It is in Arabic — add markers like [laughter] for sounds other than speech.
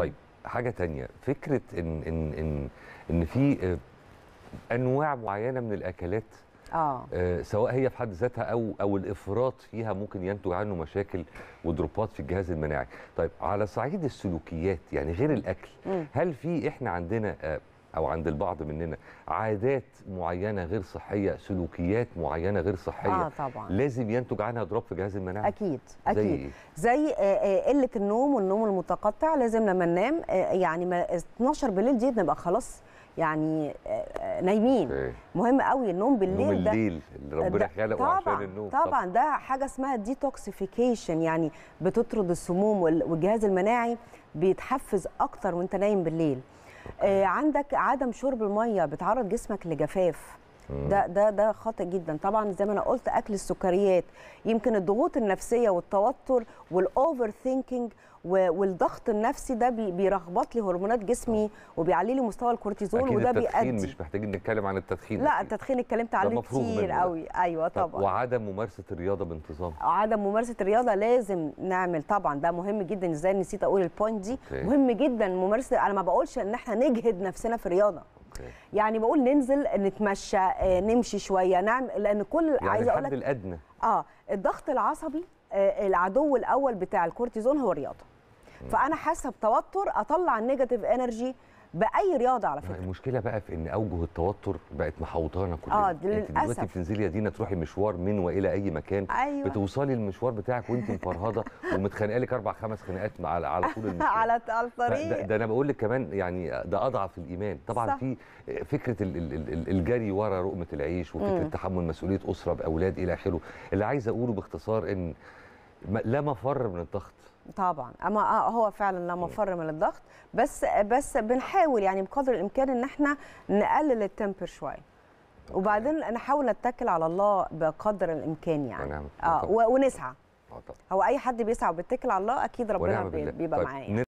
طيب حاجه تانية فكره ان ان ان ان في آه، انواع معينه من الاكلات آه. آه سواء هي في حد ذاتها او او الافراط فيها ممكن ينتج عنه مشاكل ودروبات في الجهاز المناعي طيب على صعيد السلوكيات يعني غير الاكل م. هل في احنا عندنا آه او عند البعض مننا عادات معينه غير صحيه سلوكيات معينه غير صحيه آه طبعا. لازم ينتج عنها اضراب في جهاز المناعه اكيد اكيد إيه؟ زي, زي آه، آه، قله النوم والنوم المتقطع لازم لما ننام آه، يعني 12 بالليل دي نبقى خلاص يعني نايمين مهم قوي النوم بالليل النوم الليل اللي ربنا خلقه عشان النوم طبعا, طبعا ده حاجه اسمها ديتوكسيفيكيشن يعني بتطرد السموم والجهاز المناعي بيتحفز اكتر وانت نايم بالليل آه، عندك عدم شرب الميه بتعرض جسمك لجفاف ده ده ده خاطئ جدا طبعا زي ما انا قلت اكل السكريات يمكن الضغوط النفسيه والتوتر والاوفر ثينكينج والضغط النفسي ده بيرغبط لي هرمونات جسمي آه. وبيعلي لي مستوى الكورتيزول وده بيؤدي مش محتاجين نتكلم عن التدخين لا التدخين اتكلمت عليه كتير قوي ايوه طبعا وعدم ممارسه الرياضه بانتظام عدم ممارسه الرياضه لازم نعمل طبعا ده مهم جدا ازاي نسيت اقول البوينت دي مهم جدا ممارسه انا ما بقولش ان احنا نجهد نفسنا في الرياضه أوكي. يعني بقول ننزل نتمشى آه، نمشي شويه نعمل لان كل يعني عايزه اقول لك الادنى اه الضغط العصبي آه، العدو الاول بتاع الكورتيزون هو الرياضه فانا حاسه بتوتر اطلع النيجاتيف انرجي باي رياضه على فكره المشكله بقى في ان اوجه التوتر بقت محوطانا كلنا اه للاسف انت دلوقتي بتنزلي يا دينا تروحي مشوار من والى اي مكان أيوة. بتوصلي المشوار بتاعك وانت مفرهده [laughs] ومتخانقه لك اربع خمس خناقات مع على طول المشوار [laughs] على الطريق ده, انا بقول لك كمان يعني ده اضعف الايمان طبعا صح. في فكره ال ال ال الجري ورا رقمه العيش وفكره تحمل مسؤوليه اسره باولاد الى اخره اللي عايز اقوله باختصار ان لا مفر من الضغط طبعا اما آه، هو فعلا لا مفر من الضغط بس بس بنحاول يعني بقدر الامكان ان احنا نقلل التمبر شويه وبعدين نحاول نتكل على الله بقدر الامكان يعني ونعم. اه ونسعى هو اي حد بيسعى وبيتكل على الله اكيد ربنا بيبقى طيب، معاه يعني.